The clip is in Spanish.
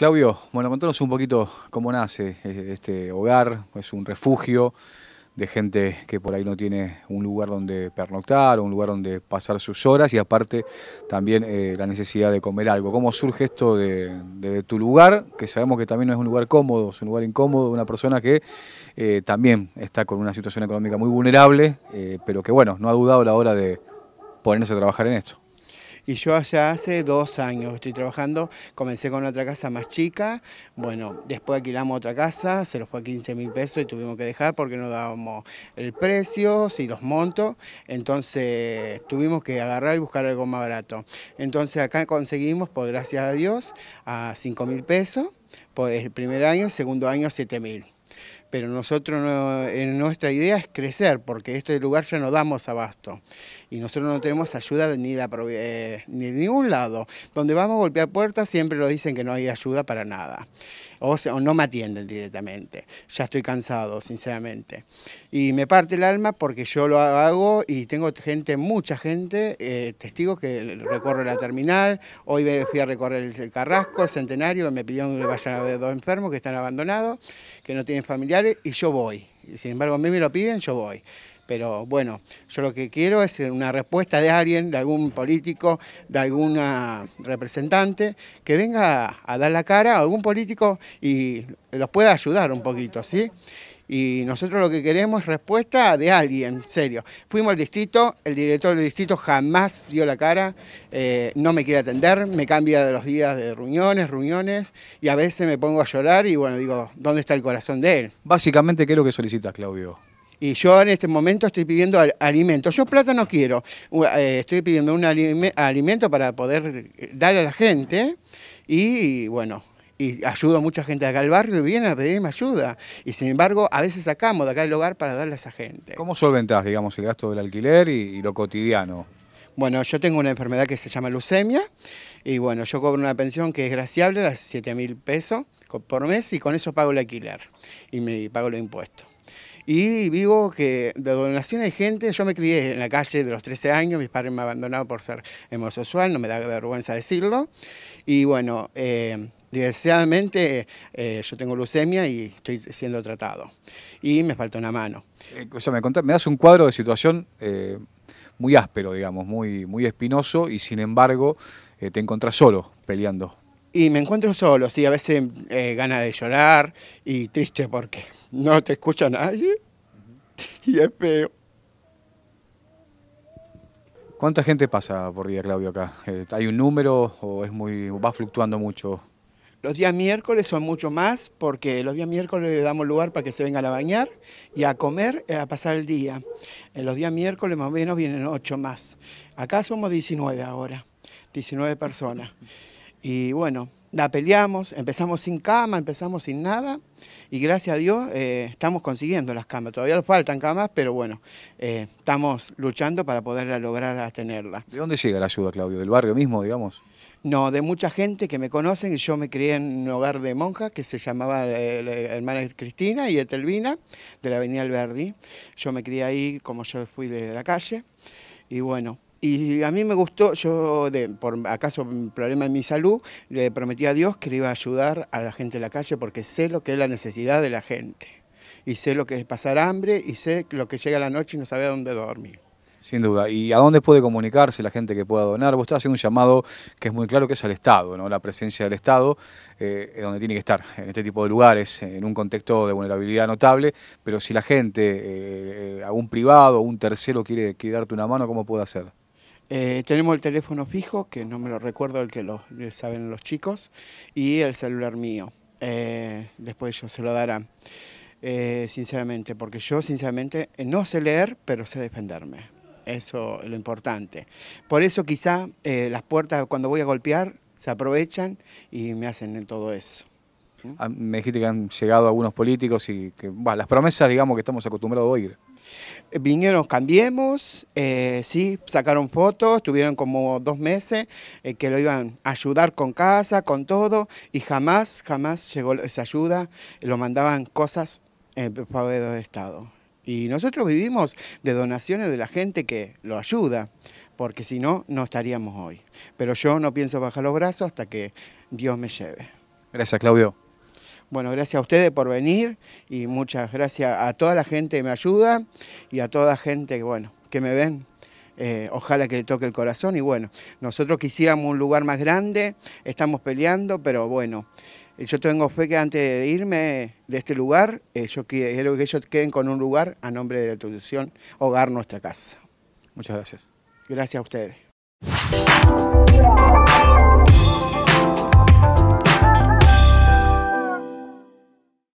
Claudio, bueno, contanos un poquito cómo nace eh, este hogar, es un refugio de gente que por ahí no tiene un lugar donde pernoctar, un lugar donde pasar sus horas y aparte también eh, la necesidad de comer algo. ¿Cómo surge esto de, tu lugar? Que sabemos que también no es un lugar cómodo, es un lugar incómodo, una persona que eh, también está con una situación económica muy vulnerable, pero que bueno, no ha dudado la hora de ponerse a trabajar en esto. Y yo allá hace dos años estoy trabajando, comencé con otra casa más chica, bueno, después alquilamos otra casa, se nos fue a 15 mil pesos y tuvimos que dejar porque no dábamos el precio, y los montos, entonces tuvimos que agarrar y buscar algo más barato. Entonces acá conseguimos, por gracias a Dios, a 5 mil pesos por el primer año, segundo año 7 mil pero nosotros en nuestra idea es crecer, porque este lugar ya no damos abasto y nosotros no tenemos ayuda eh, ni de, ningún lado. Donde vamos a golpear puertas siempre lo dicen que no hay ayuda para nada, o, no me atienden directamente. Ya estoy cansado, sinceramente. Y me parte el alma porque yo lo hago y tengo gente, mucha gente, eh, testigos que recorro la terminal, hoy fui a recorrer el Carrasco, Centenario, me pidieron que vayan a ver dos enfermos que están abandonados, que no tienen familiares y yo voy. Sin embargo, a mí me lo piden, yo voy. Pero bueno, yo lo que quiero es una respuesta de alguien, de algún político, de alguna representante, que venga a dar la cara a algún político y los pueda ayudar un poquito, ¿sí? y nosotros lo que queremos es respuesta de alguien, serio. Fuimos al distrito, el director del distrito jamás dio la cara, eh, no me quiere atender, me cambia de los días de reuniones, reuniones, y a veces me pongo a llorar y bueno, digo, ¿dónde está el corazón de él? Básicamente, ¿qué es lo que solicitas, Claudio? y yo en este momento estoy pidiendo alimento. Yo plata no quiero, eh, estoy pidiendo un alimento para poder eh, darle a la gente y bueno, y ayudo a mucha gente de acá del barrio y viene a pedirme ayuda. Y sin embargo, a veces sacamos de acá el hogar para darle a esa gente. ¿Cómo solventás, digamos, el gasto del alquiler y, lo cotidiano? Bueno, yo tengo una enfermedad que se llama leucemia y bueno, yo cobro una pensión que es graciable, las 7 mil pesos por mes y con eso pago el alquiler y me pago los impuestos. Y vivo que de donación hay gente, yo me crié en la calle de los 13 años, mis padres me abandonaron por ser homosexual, no me da vergüenza decirlo. Y bueno, eh, desgraciadamente eh, yo tengo leucemia y estoy siendo tratado. Y me falta una mano. Eh, me, das un cuadro de situación muy áspero, digamos, muy, muy espinoso y sin embargo te encuentras solo peleando. Y me encuentro solo, sí, a veces gana de llorar y triste porque no te escucha nadie y es feo. ¿Cuánta gente pasa por día, Claudio, acá? Eh, ¿Hay un número o es muy va fluctuando mucho? Los días miércoles son mucho más porque los días miércoles le damos lugar para que se vengan a bañar y a comer, eh, a pasar el día. En los días miércoles más o menos vienen ocho más. Acá somos 19 ahora, 19 personas. Y bueno, la peleamos, empezamos sin cama, empezamos sin nada y gracias a Dios eh, estamos consiguiendo las camas. Todavía nos faltan camas, pero bueno, eh, estamos luchando para poderla lograr tenerla. ¿De dónde llega la ayuda, Claudio? ¿Del barrio mismo, digamos? No, de mucha gente que me conocen. Yo me crié en un hogar de monjas que se llamaba eh, hermana Cristina y Etelvina de la Avenida Alberdi. Yo me crié ahí como yo fui de la calle y bueno, y a mí me gustó, yo de, por acaso un problema en mi salud, le prometí a Dios que le iba a ayudar a la gente de la calle porque sé lo que es la necesidad de la gente. Y sé lo que es pasar hambre y sé lo que llega la noche y no sabe a dónde dormir. Sin duda. ¿Y a dónde puede comunicarse la gente que pueda donar? Vos estás haciendo un llamado que es muy claro que es al Estado, ¿no? La presencia del Estado eh, donde tiene que estar, en este tipo de lugares, en un contexto de vulnerabilidad notable, pero si la gente, eh, eh a un privado, un tercero quiere, quiere darte una mano, ¿cómo puede hacer? Eh, tenemos el teléfono fijo, que no me lo recuerdo, el que lo, eh, saben los chicos, y el celular mío. Eh, después ellos se lo darán, sinceramente, porque yo sinceramente no sé leer, pero sé defenderme. Eso es lo importante. Por eso quizá las puertas cuando voy a golpear se aprovechan y me hacen todo eso. ¿Mm? Ah, me dijiste que han llegado algunos políticos y que bueno, las promesas, digamos, que estamos acostumbrados a oír. Eh, vinieron, cambiemos, eh, sí, sacaron fotos, tuvieron como dos meses eh, que lo iban a ayudar con casa, con todo, y jamás, jamás llegó esa ayuda, lo mandaban cosas en favor de Estado. Y nosotros vivimos de donaciones de la gente que lo ayuda, porque si no, no estaríamos hoy. Pero yo no pienso bajar los brazos hasta que Dios me lleve. Gracias, Claudio. Bueno, gracias a ustedes por venir y muchas gracias a toda la gente que me ayuda y a toda la gente que, bueno, que me ven. Eh, ojalá que le toque el corazón y bueno, nosotros quisiéramos un lugar más grande, estamos peleando, pero bueno, eh, yo tengo fe que antes de irme de este lugar, eh, yo quiero que ellos queden con un lugar a nombre de la institución Hogar Nuestra Casa. Muchas gracias. Gracias a ustedes.